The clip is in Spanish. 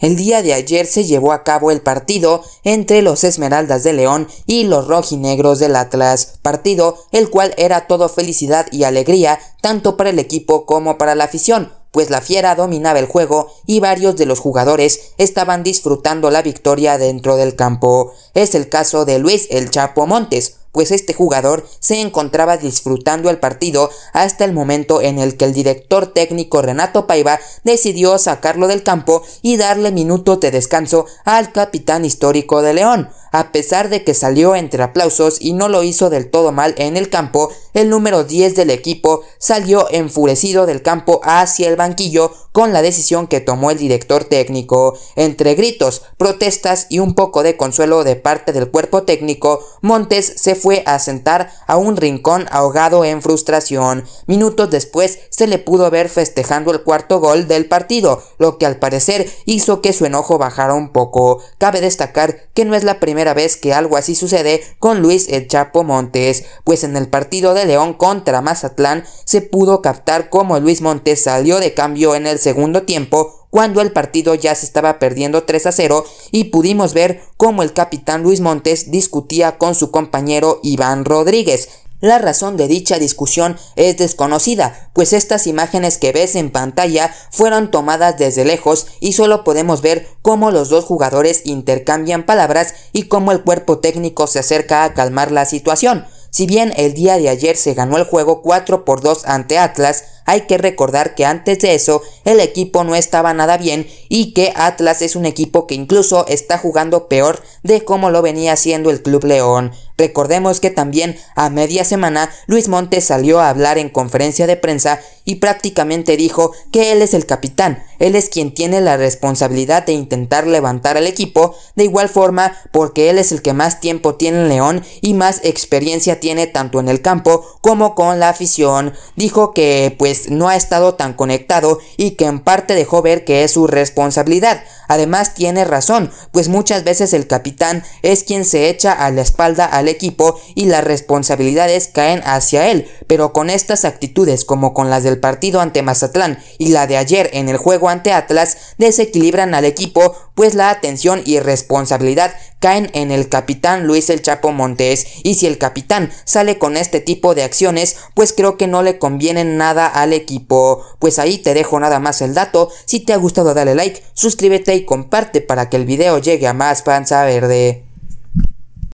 El día de ayer se llevó a cabo el partido entre los Esmeraldas de León y los Rojinegros del Atlas, partido el cual era todo felicidad y alegría tanto para el equipo como para la afición, pues la fiera dominaba el juego y varios de los jugadores estaban disfrutando la victoria dentro del campo. Es el caso de Luis El Chapo Montes, pues este jugador se encontraba disfrutando el partido hasta el momento en el que el director técnico Renato Paiva decidió sacarlo del campo y darle minutos de descanso al capitán histórico de León. A pesar de que salió entre aplausos y no lo hizo del todo mal en el campo, el número 10 del equipo salió enfurecido del campo hacia el banquillo con la decisión que tomó el director técnico. Entre gritos, protestas y un poco de consuelo de parte del cuerpo técnico, Montes se fue fue a sentar a un rincón ahogado en frustración. Minutos después se le pudo ver festejando el cuarto gol del partido, lo que al parecer hizo que su enojo bajara un poco. Cabe destacar que no es la primera vez que algo así sucede con Luis El Chapo Montes, pues en el partido de León contra Mazatlán se pudo captar cómo Luis Montes salió de cambio en el segundo tiempo cuando el partido ya se estaba perdiendo 3 a 0 y pudimos ver cómo el capitán Luis Montes discutía con su compañero Iván Rodríguez, la razón de dicha discusión es desconocida, pues estas imágenes que ves en pantalla fueron tomadas desde lejos y solo podemos ver cómo los dos jugadores intercambian palabras y cómo el cuerpo técnico se acerca a calmar la situación. Si bien el día de ayer se ganó el juego 4 por 2 ante Atlas, hay que recordar que antes de eso el equipo no estaba nada bien y que Atlas es un equipo que incluso está jugando peor de cómo lo venía haciendo el Club León. Recordemos que también a media semana Luis Montes salió a hablar en conferencia de prensa y prácticamente dijo que él es el capitán, él es quien tiene la responsabilidad de intentar levantar al equipo, de igual forma porque él es el que más tiempo tiene en León y más experiencia tiene tanto en el campo como con la afición. Dijo que pues no ha estado tan conectado y que en parte dejó ver que es su responsabilidad. Además tiene razón, pues muchas veces el capitán es quien se echa a la espalda al equipo y las responsabilidades caen hacia él, pero con estas actitudes como con las del partido ante Mazatlán y la de ayer en el juego ante Atlas desequilibran al equipo, pues la atención y responsabilidad caen en el capitán Luis el Chapo Montes. Y si el capitán sale con este tipo de acciones, pues creo que no le conviene nada al equipo. Pues ahí te dejo nada más el dato. Si te ha gustado dale like, suscríbete y comparte para que el video llegue a más panza verde.